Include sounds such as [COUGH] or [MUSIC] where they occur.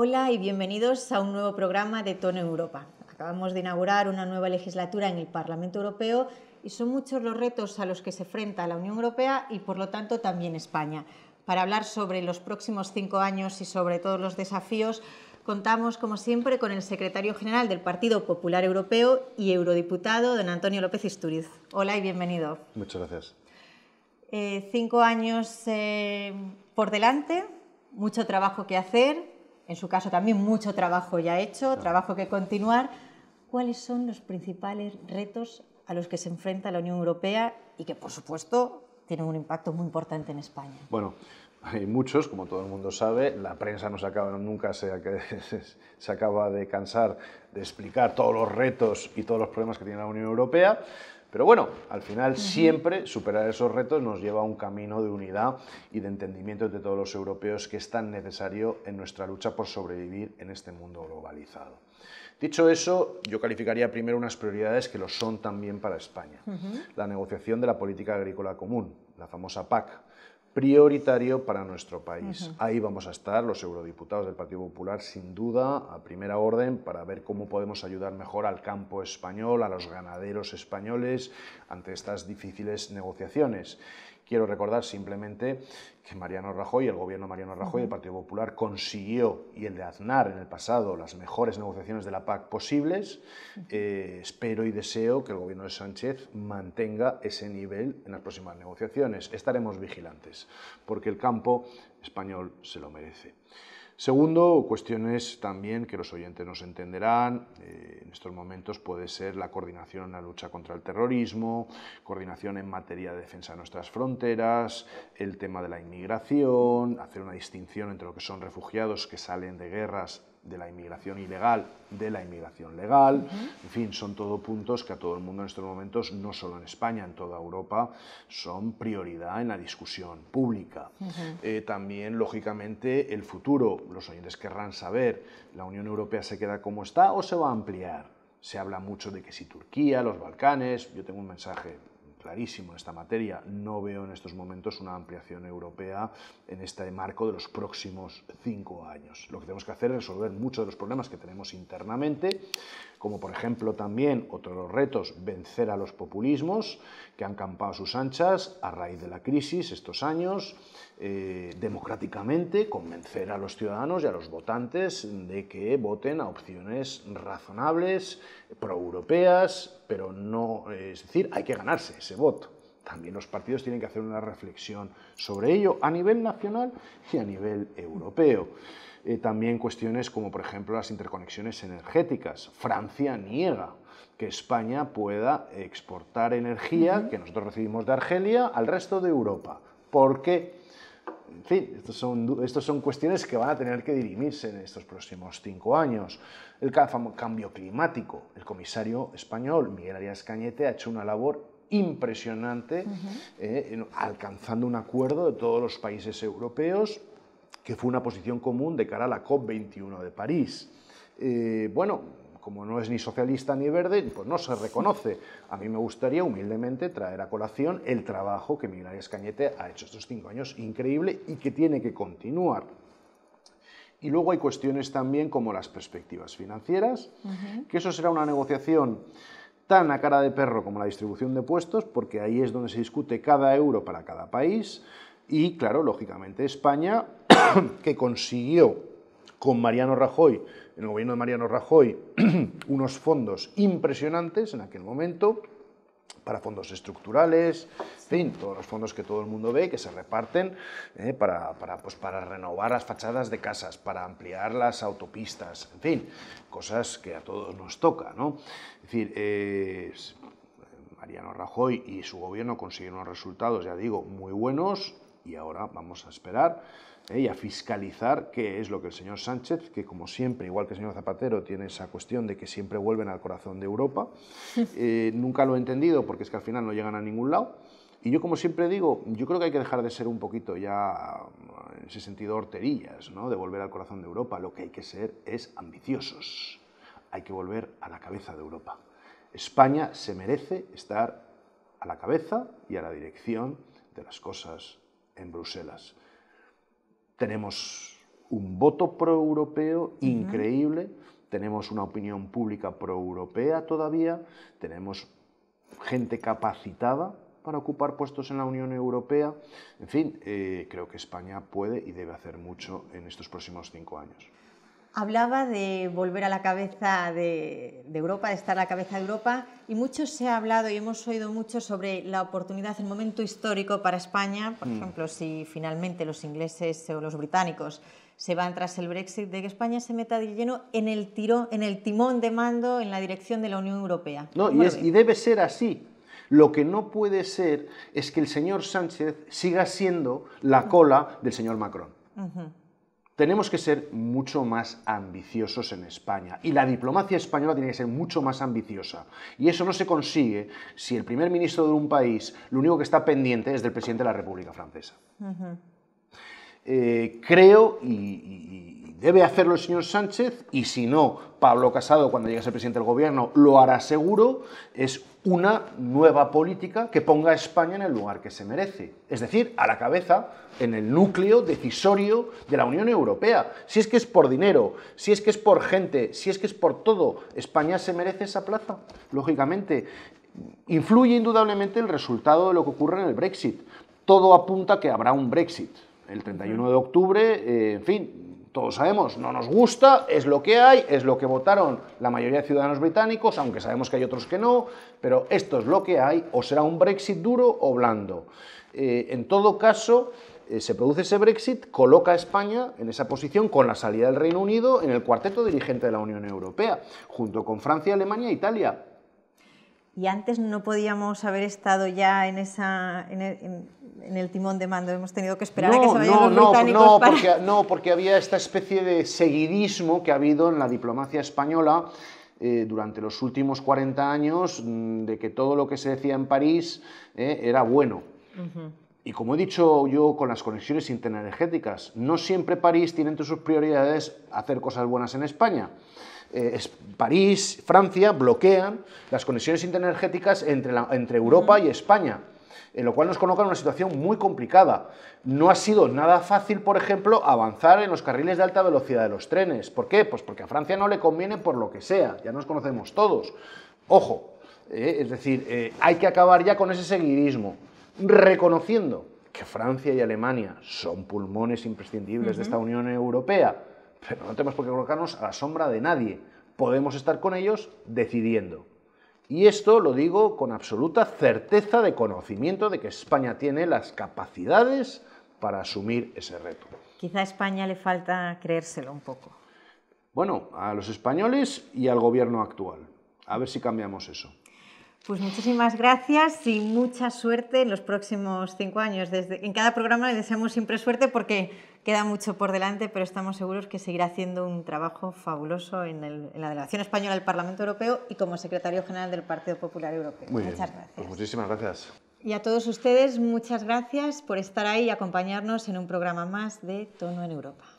Hola y bienvenidos a un nuevo programa de Tono Europa. Acabamos de inaugurar una nueva legislatura en el Parlamento Europeo y son muchos los retos a los que se enfrenta la Unión Europea y por lo tanto también España. Para hablar sobre los próximos cinco años y sobre todos los desafíos, contamos, como siempre, con el secretario general del Partido Popular Europeo y eurodiputado, don Antonio López Isturiz. Hola y bienvenido. Muchas gracias. Eh, cinco años eh, por delante, mucho trabajo que hacer, en su caso también mucho trabajo ya hecho, trabajo que continuar. ¿Cuáles son los principales retos a los que se enfrenta la Unión Europea y que, por supuesto, tienen un impacto muy importante en España? Bueno, hay muchos, como todo el mundo sabe, la prensa no se acaba, nunca se [LAUGHS] acaba de cansar de explicar todos los retos y todos los problemas que tiene la Unión Europea. Pero bueno, al final siempre superar esos retos nos lleva a un camino de unidad y de entendimiento entre todos los europeos que es tan necesario en nuestra lucha por sobrevivir en este mundo globalizado. Dicho eso, yo calificaría primero unas prioridades que lo son también para España. La negociación de la política agrícola común, la famosa PAC, prioritario para nuestro país. Ahí vamos a estar los eurodiputados del Partido Popular, sin duda, a primera orden, para ver cómo podemos ayudar mejor al campo español, a los ganaderos españoles, ante estas difíciles negociaciones. Quiero recordar simplemente que Mariano Rajoy, el gobierno Mariano Rajoy, el Partido Popular, consiguió, y el de Aznar en el pasado, las mejores negociaciones de la PAC posibles. Eh, espero y deseo que el gobierno de Sánchez mantenga ese nivel en las próximas negociaciones. Estaremos vigilantes, porque el campo español se lo merece. Segundo, cuestiones también que los oyentes nos entenderán. Eh, en estos momentos puede ser la coordinación en la lucha contra el terrorismo, coordinación en materia de defensa de nuestras fronteras, el tema de la inmigración, hacer una distinción entre lo que son refugiados que salen de guerras de la inmigración ilegal, de la inmigración legal, en fin, son todo puntos que a todo el mundo en estos momentos, no solo en España, en toda Europa, son prioridad en la discusión pública. Eh, también, lógicamente, el futuro, los oyentes querrán saber, ¿la Unión Europea se queda como está o se va a ampliar? Se habla mucho de que si Turquía, los Balcanes, yo tengo un mensaje clarísimo en esta materia. No veo en estos momentos una ampliación europea en este marco de los próximos cinco años. Lo que tenemos que hacer es resolver muchos de los problemas que tenemos internamente, como por ejemplo también otro de los retos, vencer a los populismos que han campado a sus anchas a raíz de la crisis estos años, eh, democráticamente convencer a los ciudadanos y a los votantes de que voten a opciones razonables, proeuropeas, pero no, es decir, hay que ganarse ese voto. También los partidos tienen que hacer una reflexión sobre ello a nivel nacional y a nivel europeo. Eh, también cuestiones como, por ejemplo, las interconexiones energéticas. Francia niega que España pueda exportar energía que nosotros recibimos de Argelia al resto de Europa. Porque, En fin, estas son, estos son cuestiones que van a tener que dirimirse en estos próximos cinco años. El cambio climático. El comisario español, Miguel Arias Cañete, ha hecho una labor impresionante, eh, alcanzando un acuerdo de todos los países europeos, que fue una posición común de cara a la COP21 de París. Eh, bueno, como no es ni socialista ni verde, pues no se reconoce. A mí me gustaría humildemente traer a colación el trabajo que Miguel Arias Cañete ha hecho estos cinco años, increíble, y que tiene que continuar. Y luego hay cuestiones también como las perspectivas financieras, que eso será una negociación tan a cara de perro como la distribución de puestos, porque ahí es donde se discute cada euro para cada país. Y claro, lógicamente España, [COUGHS] que consiguió con Mariano Rajoy, en el gobierno de Mariano Rajoy, [COUGHS] unos fondos impresionantes en aquel momento, para fondos estructurales, en fin, todos los fondos que todo el mundo ve que se reparten eh, para, para, pues, para renovar las fachadas de casas, para ampliar las autopistas, en fin, cosas que a todos nos toca. ¿no? Es decir, Mariano Rajoy y su gobierno consiguieron unos resultados, ya digo, muy buenos, y ahora vamos a esperar eh, y a fiscalizar qué es lo que el señor Sánchez, que como siempre, igual que el señor Zapatero, tiene esa cuestión de que siempre vuelven al corazón de Europa. [LAUGHS] Eh, nunca lo he entendido porque es que al final no llegan a ningún lado. Y yo, como siempre digo, yo creo que hay que dejar de ser un poquito ya, en ese sentido, horterillas, ¿no? de volver al corazón de Europa. Lo que hay que ser es ambiciosos. Hay que volver a la cabeza de Europa. España se merece estar a la cabeza y a la dirección de las cosas en Bruselas. Tenemos un voto proeuropeo increíble, tenemos una opinión pública proeuropea todavía, tenemos gente capacitada para ocupar puestos en la Unión Europea. En fin, eh, creo que España puede y debe hacer mucho en estos próximos cinco años hablaba de volver a la cabeza de, Europa, de estar a la cabeza de Europa, y mucho se ha hablado y hemos oído mucho sobre la oportunidad, el momento histórico para España, por mm. ejemplo, si finalmente los ingleses o los británicos se van tras el Brexit, de que España se meta de lleno en el, en el timón de mando en la dirección de la Unión Europea. No, y, debe ser así. Lo que no puede ser es que el señor Sánchez siga siendo la cola del señor Macron. Tenemos que ser mucho más ambiciosos en España y la diplomacia española tiene que ser mucho más ambiciosa. Y eso no se consigue si el primer ministro de un país lo único que está pendiente es del presidente de la República Francesa. Eh, creo y, y, debe hacerlo el señor Sánchez, y si no, Pablo Casado, cuando llegue a ser presidente del gobierno, lo hará seguro, es una nueva política que ponga a España en el lugar que se merece, es decir, a la cabeza, en el núcleo decisorio de la Unión Europea. Si es que es por dinero, si es que es por gente, si es que es por todo, España se merece esa plaza, lógicamente. Influye indudablemente el resultado de lo que ocurre en el Brexit. Todo apunta a que habrá un Brexit el 31 de octubre, eh, en fin, todos sabemos, no nos gusta, es lo que hay, es lo que votaron la mayoría de ciudadanos británicos, aunque sabemos que hay otros que no, pero esto es lo que hay, o será un Brexit duro o blando. Eh, en todo caso, eh, se produce ese Brexit, coloca a España en esa posición con la salida del Reino Unido en el cuarteto dirigente de la Unión Europea, junto con Francia, Alemania e Italia y antes no podíamos haber estado ya en, esa, en, el, en, el timón de mando, hemos tenido que esperar a que se vayan no, los no, no, porque, no, porque había esta especie de seguidismo que ha habido en la diplomacia española eh, durante los últimos 40 años mm, de que todo lo que se decía en París eh, era bueno. Y como he dicho yo con las conexiones interenergéticas, no siempre París tiene entre sus prioridades hacer cosas buenas en España. Eh, París, Francia bloquean las conexiones interenergéticas entre, Europa y España, en lo cual nos coloca en una situación muy complicada. No ha sido nada fácil, por ejemplo, avanzar en los carriles de alta velocidad de los trenes. ¿Por qué? Pues porque a Francia no le conviene por lo que sea, ya nos conocemos todos. Ojo, eh, es decir, eh, hay que acabar ya con ese seguidismo reconociendo que Francia y Alemania son pulmones imprescindibles de esta Unión Europea, pero no tenemos por qué colocarnos a la sombra de nadie. Podemos estar con ellos decidiendo. Y esto lo digo con absoluta certeza de conocimiento de que España tiene las capacidades para asumir ese reto. Quizá a España le falta creérselo un poco. Bueno, a los españoles y al gobierno actual. A ver si cambiamos eso. Pues muchísimas gracias y mucha suerte en los próximos cinco años. Desde, en cada programa le deseamos siempre suerte porque queda mucho por delante, pero estamos seguros que seguirá haciendo un trabajo fabuloso en, la delegación española del Parlamento Europeo y como secretario general del Partido Popular Europeo. muchas pues gracias. muchísimas gracias. Y a todos ustedes, muchas gracias por estar ahí y acompañarnos en un programa más de Tono en Europa.